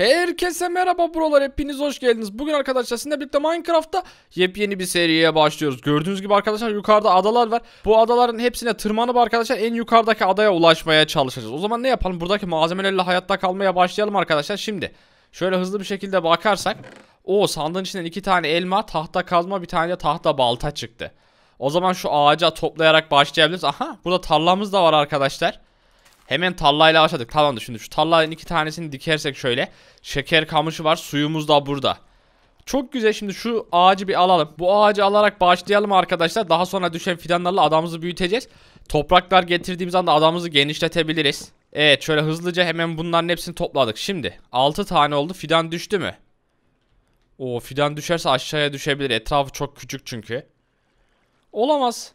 Herkese merhaba buralar hepiniz hoş geldiniz. Bugün arkadaşlar sizinle birlikte Minecraft'ta yepyeni bir seriye başlıyoruz. Gördüğünüz gibi arkadaşlar yukarıda adalar var. Bu adaların hepsine tırmanıp arkadaşlar en yukarıdaki adaya ulaşmaya çalışacağız. O zaman ne yapalım? Buradaki malzemelerle hayatta kalmaya başlayalım arkadaşlar. Şimdi şöyle hızlı bir şekilde bakarsak. o sandığın içinden iki tane elma, tahta kazma, bir tane de tahta balta çıktı. O zaman şu ağaca toplayarak başlayabiliriz. Aha burada tarlamız da var arkadaşlar. Hemen tallayla başladık. Tamamdır şimdi şu tallayın iki tanesini dikersek şöyle. Şeker kamışı var. Suyumuz da burada. Çok güzel şimdi şu ağacı bir alalım. Bu ağacı alarak başlayalım arkadaşlar. Daha sonra düşen fidanlarla adamımızı büyüteceğiz. Topraklar getirdiğimiz anda adamımızı genişletebiliriz. Evet şöyle hızlıca hemen bunların hepsini topladık. Şimdi 6 tane oldu. Fidan düştü mü? O fidan düşerse aşağıya düşebilir. Etrafı çok küçük çünkü. Olamaz.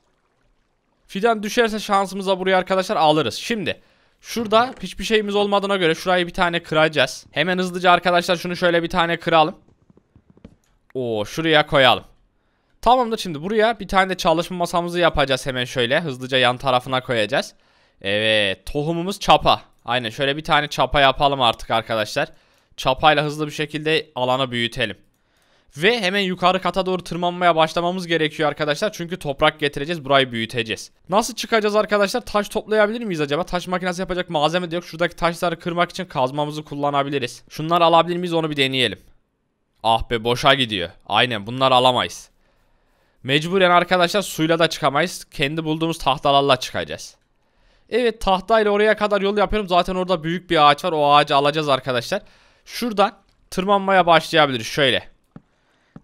Fidan düşerse şansımıza buraya arkadaşlar alırız. Şimdi Şurada hiçbir şeyimiz olmadığına göre şurayı bir tane kıracağız. Hemen hızlıca arkadaşlar şunu şöyle bir tane kıralım. Oo şuraya koyalım. Tamamdır şimdi buraya bir tane de çalışma masamızı yapacağız hemen şöyle. Hızlıca yan tarafına koyacağız. Evet tohumumuz çapa. Aynen şöyle bir tane çapa yapalım artık arkadaşlar. Çapayla hızlı bir şekilde alanı büyütelim. Ve hemen yukarı kata doğru tırmanmaya başlamamız gerekiyor arkadaşlar. Çünkü toprak getireceğiz. Burayı büyüteceğiz. Nasıl çıkacağız arkadaşlar? Taş toplayabilir miyiz acaba? Taş makinesi yapacak malzeme de yok. Şuradaki taşları kırmak için kazmamızı kullanabiliriz. Şunları alabilir miyiz onu bir deneyelim. Ah be boşa gidiyor. Aynen bunları alamayız. Mecburen arkadaşlar suyla da çıkamayız. Kendi bulduğumuz tahtalarla çıkacağız. Evet tahtayla oraya kadar yol yapıyorum. Zaten orada büyük bir ağaç var. O ağacı alacağız arkadaşlar. Şuradan tırmanmaya başlayabiliriz. Şöyle.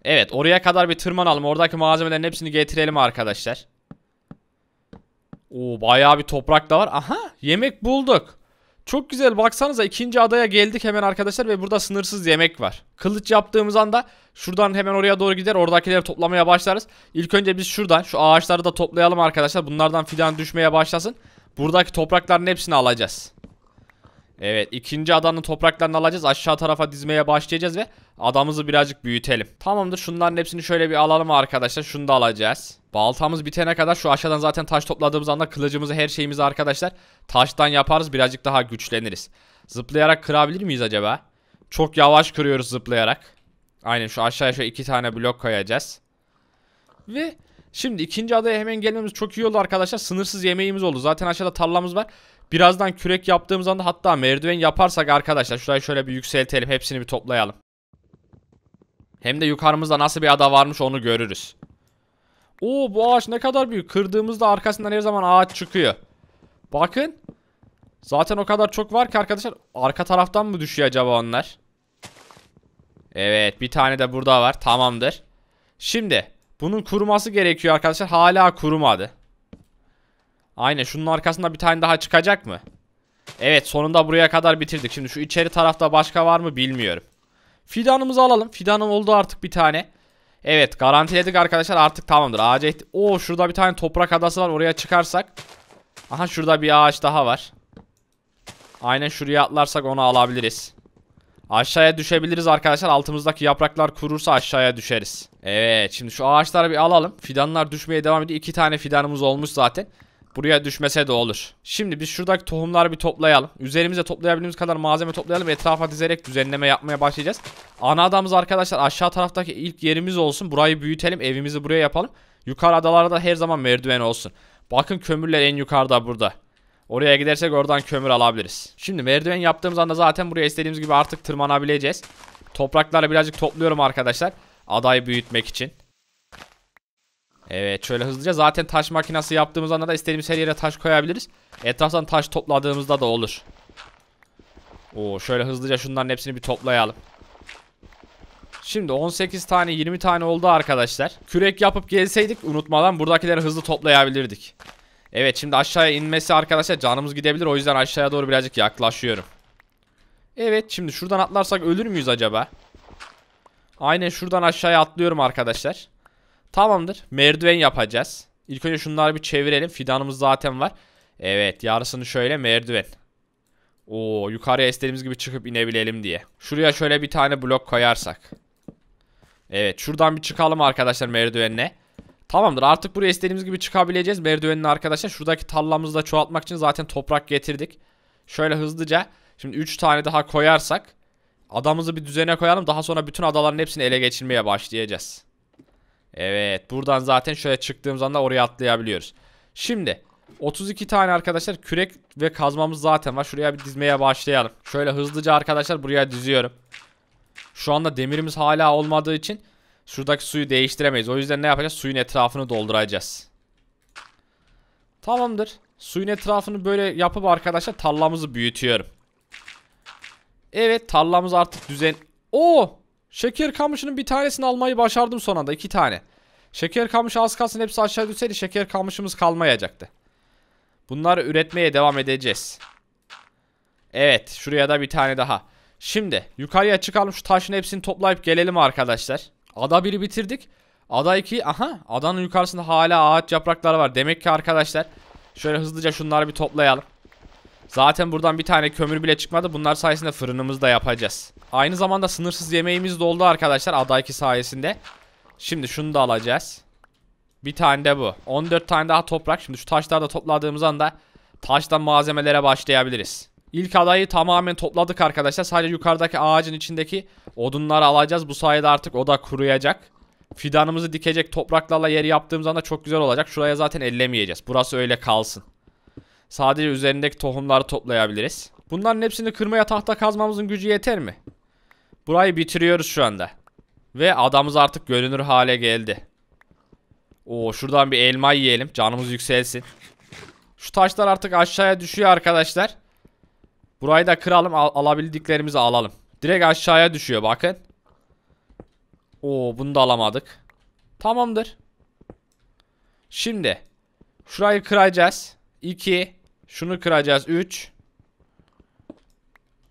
Evet oraya kadar bir tırmanalım. Oradaki malzemelerin hepsini getirelim arkadaşlar. Oo bayağı bir toprak da var. Aha yemek bulduk. Çok güzel baksanıza ikinci adaya geldik hemen arkadaşlar ve burada sınırsız yemek var. Kılıç yaptığımız anda şuradan hemen oraya doğru gider oradakileri toplamaya başlarız. İlk önce biz şuradan şu ağaçları da toplayalım arkadaşlar. Bunlardan fidan düşmeye başlasın. Buradaki toprakların hepsini alacağız. Evet ikinci adanın topraklarını alacağız aşağı tarafa dizmeye başlayacağız ve adamızı birazcık büyütelim. Tamamdır şunların hepsini şöyle bir alalım arkadaşlar şunu da alacağız. Baltamız bitene kadar şu aşağıdan zaten taş topladığımız anda kılıcımızı her şeyimizi arkadaşlar taştan yaparız birazcık daha güçleniriz. Zıplayarak kırabilir miyiz acaba? Çok yavaş kırıyoruz zıplayarak. Aynen şu aşağıya şöyle iki tane blok koyacağız. Ve şimdi ikinci adaya hemen gelmemiz çok iyi oldu arkadaşlar. Sınırsız yemeğimiz oldu. Zaten aşağıda tarlamız var. Birazdan kürek yaptığımız anda hatta merdiven yaparsak arkadaşlar şurayı şöyle bir yükseltelim. Hepsini bir toplayalım. Hem de yukarımızda nasıl bir ada varmış onu görürüz. Oo bu ağaç ne kadar büyük. Kırdığımızda arkasından her zaman ağaç çıkıyor. Bakın. Zaten o kadar çok var ki arkadaşlar. Arka taraftan mı düşüyor acaba onlar? Evet bir tane de burada var. Tamamdır. Şimdi bunun kuruması gerekiyor arkadaşlar. Hala kurumadı. Aynen şunun arkasında bir tane daha çıkacak mı? Evet sonunda buraya kadar bitirdik. Şimdi şu içeri tarafta başka var mı bilmiyorum. Fidanımızı alalım. Fidanım oldu artık bir tane. Evet garantiledik arkadaşlar artık tamamdır. Ağaca o şurada bir tane toprak adası var oraya çıkarsak. Aha şurada bir ağaç daha var. Aynen şuraya atlarsak onu alabiliriz. Aşağıya düşebiliriz arkadaşlar. Altımızdaki yapraklar kurursa aşağıya düşeriz. Evet şimdi şu ağaçları bir alalım. Fidanlar düşmeye devam ediyor. İki tane fidanımız olmuş zaten. Buraya düşmese de olur. Şimdi biz şuradaki tohumları bir toplayalım. Üzerimize toplayabildiğimiz kadar malzeme toplayalım. Etrafa dizerek düzenleme yapmaya başlayacağız. Ana adamız arkadaşlar aşağı taraftaki ilk yerimiz olsun. Burayı büyütelim. Evimizi buraya yapalım. Yukarı adalarda her zaman merdiven olsun. Bakın kömürler en yukarıda burada. Oraya gidersek oradan kömür alabiliriz. Şimdi merdiven yaptığımız anda zaten buraya istediğimiz gibi artık tırmanabileceğiz. Toprakları birazcık topluyorum arkadaşlar. Adayı büyütmek için. Evet şöyle hızlıca zaten taş makinası yaptığımız anda da istediğimiz her yere taş koyabiliriz. Etraftan taş topladığımızda da olur. Oo şöyle hızlıca şunların hepsini bir toplayalım. Şimdi 18 tane 20 tane oldu arkadaşlar. Kürek yapıp gelseydik unutmadan buradakileri hızlı toplayabilirdik. Evet şimdi aşağıya inmesi arkadaşlar canımız gidebilir. O yüzden aşağıya doğru birazcık yaklaşıyorum. Evet şimdi şuradan atlarsak ölür müyüz acaba? Aynen şuradan aşağıya atlıyorum arkadaşlar. Tamamdır. Merdiven yapacağız. İlk önce şunları bir çevirelim. Fidanımız zaten var. Evet yarısını şöyle merdiven. Oo yukarıya istediğimiz gibi çıkıp inebilelim diye. Şuraya şöyle bir tane blok koyarsak. Evet şuradan bir çıkalım arkadaşlar merdivenle. Tamamdır artık buraya istediğimiz gibi çıkabileceğiz merdivenle arkadaşlar. Şuradaki tallamızı da çoğaltmak için zaten toprak getirdik. Şöyle hızlıca şimdi 3 tane daha koyarsak adamımızı bir düzene koyalım. Daha sonra bütün adaların hepsini ele geçirmeye başlayacağız. Evet buradan zaten şöyle çıktığımız anda oraya atlayabiliyoruz. Şimdi 32 tane arkadaşlar kürek ve kazmamız zaten var. Şuraya bir dizmeye başlayalım. Şöyle hızlıca arkadaşlar buraya diziyorum. Şu anda demirimiz hala olmadığı için şuradaki suyu değiştiremeyiz. O yüzden ne yapacağız? Suyun etrafını dolduracağız. Tamamdır. Suyun etrafını böyle yapıp arkadaşlar tarlamızı büyütüyorum. Evet tarlamız artık düzen... Oo! Şeker kamışının bir tanesini almayı başardım son anda. iki tane. Şeker kamışı az kalsın hepsi aşağı düşseydi şeker kamışımız kalmayacaktı. Bunları üretmeye devam edeceğiz. Evet şuraya da bir tane daha. Şimdi yukarıya çıkalım şu taşın hepsini toplayıp gelelim arkadaşlar. Ada 1'i bitirdik. Ada 2 aha adanın yukarısında hala ağaç yaprakları var. Demek ki arkadaşlar şöyle hızlıca şunları bir toplayalım. Zaten buradan bir tane kömür bile çıkmadı. Bunlar sayesinde fırınımızı da yapacağız. Aynı zamanda sınırsız yemeğimiz doldu arkadaşlar aday adayki sayesinde. Şimdi şunu da alacağız. Bir tane de bu. 14 tane daha toprak. Şimdi şu taşları da topladığımız anda taştan malzemelere başlayabiliriz. İlk adayı tamamen topladık arkadaşlar. Sadece yukarıdaki ağacın içindeki odunları alacağız. Bu sayede artık o da kuruyacak. Fidanımızı dikecek topraklarla yeri yaptığımız anda çok güzel olacak. Şuraya zaten ellemeyeceğiz. Burası öyle kalsın. Sadece üzerindeki tohumları toplayabiliriz. Bunların hepsini kırmaya tahta kazmamızın gücü yeter mi? Burayı bitiriyoruz şu anda. Ve adamız artık görünür hale geldi. Oo şuradan bir elma yiyelim. Canımız yükselsin. Şu taşlar artık aşağıya düşüyor arkadaşlar. Burayı da kıralım. Al alabildiklerimizi alalım. Direkt aşağıya düşüyor bakın. Oo bunu da alamadık. Tamamdır. Şimdi. Şurayı kıracağız. 2 şunu kıracağız 3.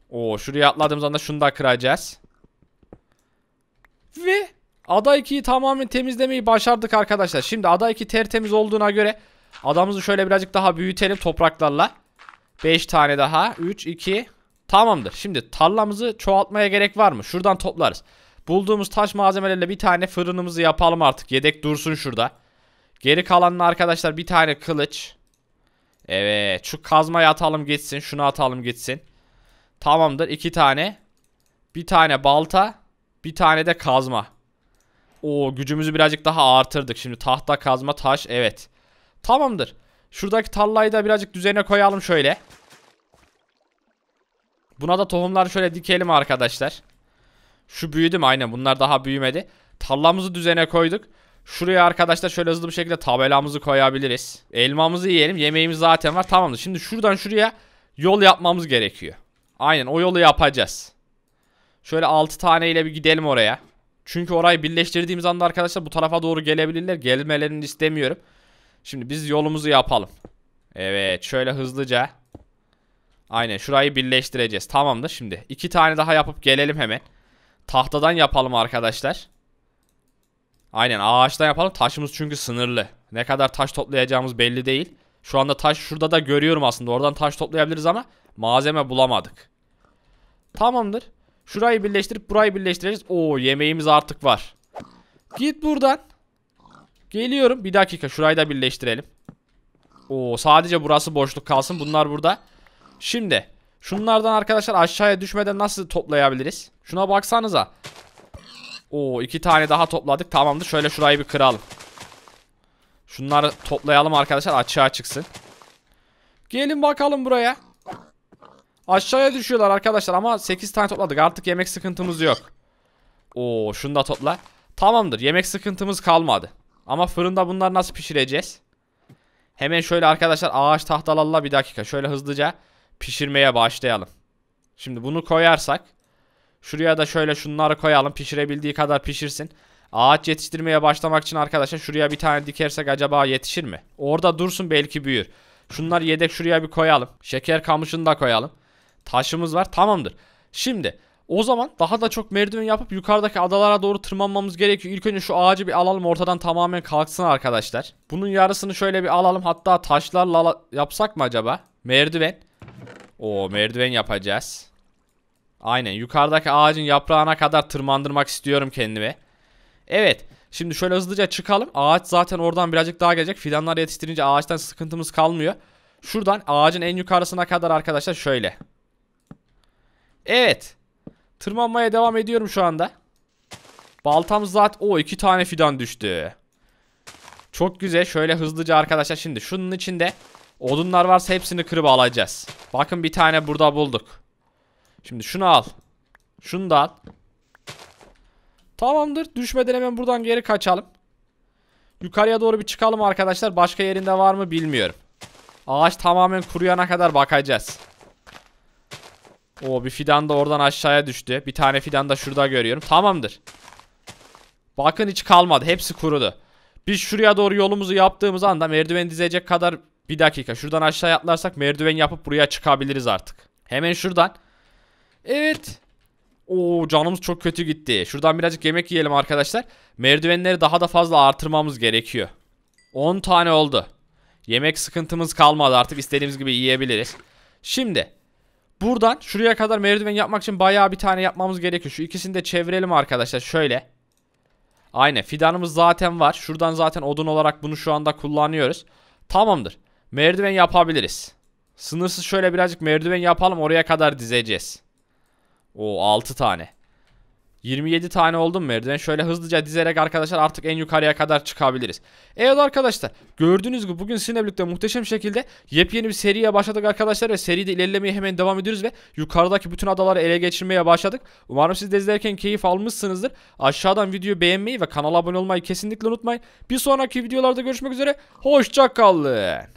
Oo şuraya atladığımız anda şunu da kıracağız. Ve ada 2'yi tamamen temizlemeyi başardık arkadaşlar. Şimdi ada 2 tertemiz olduğuna göre adamızı şöyle birazcık daha büyütelim topraklarla. 5 tane daha. 3, 2. Tamamdır. Şimdi tarlamızı çoğaltmaya gerek var mı? Şuradan toplarız. Bulduğumuz taş malzemelerle bir tane fırınımızı yapalım artık. Yedek dursun şurada. Geri kalanla arkadaşlar bir tane kılıç. Evet şu kazmayı atalım gitsin. Şunu atalım gitsin. Tamamdır iki tane. Bir tane balta. Bir tane de kazma. Oo, gücümüzü birazcık daha artırdık. Şimdi tahta kazma taş evet. Tamamdır. Şuradaki talla'yı da birazcık düzene koyalım şöyle. Buna da tohumları şöyle dikelim arkadaşlar. Şu büyüdü mü? Aynen bunlar daha büyümedi. Talla'mızı düzene koyduk. Şuraya arkadaşlar şöyle hızlı bir şekilde tabelamızı koyabiliriz. Elmamızı yiyelim. Yemeğimiz zaten var. Tamamdır. Şimdi şuradan şuraya yol yapmamız gerekiyor. Aynen o yolu yapacağız. Şöyle 6 ile bir gidelim oraya. Çünkü orayı birleştirdiğimiz anda arkadaşlar bu tarafa doğru gelebilirler. Gelmelerini istemiyorum. Şimdi biz yolumuzu yapalım. Evet şöyle hızlıca. Aynen şurayı birleştireceğiz. Tamamdır şimdi. iki tane daha yapıp gelelim hemen. Tahtadan yapalım arkadaşlar. Aynen ağaçtan yapalım. Taşımız çünkü sınırlı. Ne kadar taş toplayacağımız belli değil. Şu anda taş şurada da görüyorum aslında. Oradan taş toplayabiliriz ama malzeme bulamadık. Tamamdır. Şurayı birleştirip burayı birleştireceğiz. Oo yemeğimiz artık var. Git buradan. Geliyorum. Bir dakika şurayı da birleştirelim. Oo sadece burası boşluk kalsın. Bunlar burada. Şimdi şunlardan arkadaşlar aşağıya düşmeden nasıl toplayabiliriz? Şuna baksanıza. Oo iki tane daha topladık. Tamamdır. Şöyle şurayı bir kıralım. Şunları toplayalım arkadaşlar. Açığa çıksın. Gelin bakalım buraya. Aşağıya düşüyorlar arkadaşlar ama 8 tane topladık. Artık yemek sıkıntımız yok. Oo şunu da topla. Tamamdır. Yemek sıkıntımız kalmadı. Ama fırında bunları nasıl pişireceğiz? Hemen şöyle arkadaşlar ağaç tahtalarla bir dakika. Şöyle hızlıca pişirmeye başlayalım. Şimdi bunu koyarsak Şuraya da şöyle şunları koyalım. Pişirebildiği kadar pişirsin. Ağaç yetiştirmeye başlamak için arkadaşlar şuraya bir tane dikersek acaba yetişir mi? Orada dursun belki büyür. Şunları yedek şuraya bir koyalım. Şeker kamışını da koyalım. Taşımız var tamamdır. Şimdi o zaman daha da çok merdiven yapıp yukarıdaki adalara doğru tırmanmamız gerekiyor. İlk önce şu ağacı bir alalım ortadan tamamen kalksın arkadaşlar. Bunun yarısını şöyle bir alalım hatta taşlarla yapsak mı acaba? Merdiven. O merdiven yapacağız. Aynen yukarıdaki ağacın yaprağına kadar tırmandırmak istiyorum kendimi. Evet şimdi şöyle hızlıca çıkalım. Ağaç zaten oradan birazcık daha gelecek. Fidanlar yetiştirince ağaçtan sıkıntımız kalmıyor. Şuradan ağacın en yukarısına kadar arkadaşlar şöyle. Evet. Tırmanmaya devam ediyorum şu anda. Baltam zaten o iki tane fidan düştü. Çok güzel. Şöyle hızlıca arkadaşlar şimdi şunun içinde odunlar varsa hepsini kırıp alacağız. Bakın bir tane burada bulduk. Şimdi şunu al. Şunu da al. Tamamdır. Düşmeden hemen buradan geri kaçalım. Yukarıya doğru bir çıkalım arkadaşlar. Başka yerinde var mı bilmiyorum. Ağaç tamamen kuruyana kadar bakacağız. Oo, bir fidan da oradan aşağıya düştü. Bir tane fidan da şurada görüyorum. Tamamdır. Bakın hiç kalmadı. Hepsi kurudu. Biz şuraya doğru yolumuzu yaptığımız anda merdiven dizecek kadar bir dakika. Şuradan aşağıya atlarsak merdiven yapıp buraya çıkabiliriz artık. Hemen şuradan Evet. Oo canımız çok kötü gitti. Şuradan birazcık yemek yiyelim arkadaşlar. Merdivenleri daha da fazla artırmamız gerekiyor. 10 tane oldu. Yemek sıkıntımız kalmadı artık istediğimiz gibi yiyebiliriz. Şimdi buradan şuraya kadar merdiven yapmak için bayağı bir tane yapmamız gerekiyor. Şu ikisini de çevirelim arkadaşlar şöyle. Aynen fidanımız zaten var. Şuradan zaten odun olarak bunu şu anda kullanıyoruz. Tamamdır. Merdiven yapabiliriz. Sınırsız şöyle birazcık merdiven yapalım oraya kadar dizeceğiz. O 6 tane. 27 tane oldum merdiven. Şöyle hızlıca dizerek arkadaşlar artık en yukarıya kadar çıkabiliriz. Evet arkadaşlar gördüğünüz gibi bugün sineblikte muhteşem şekilde yepyeni bir seriye başladık arkadaşlar. Ve seride ilerlemeye hemen devam ediyoruz ve yukarıdaki bütün adaları ele geçirmeye başladık. Umarım siz de izlerken keyif almışsınızdır. Aşağıdan videoyu beğenmeyi ve kanala abone olmayı kesinlikle unutmayın. Bir sonraki videolarda görüşmek üzere. Hoşçakalın.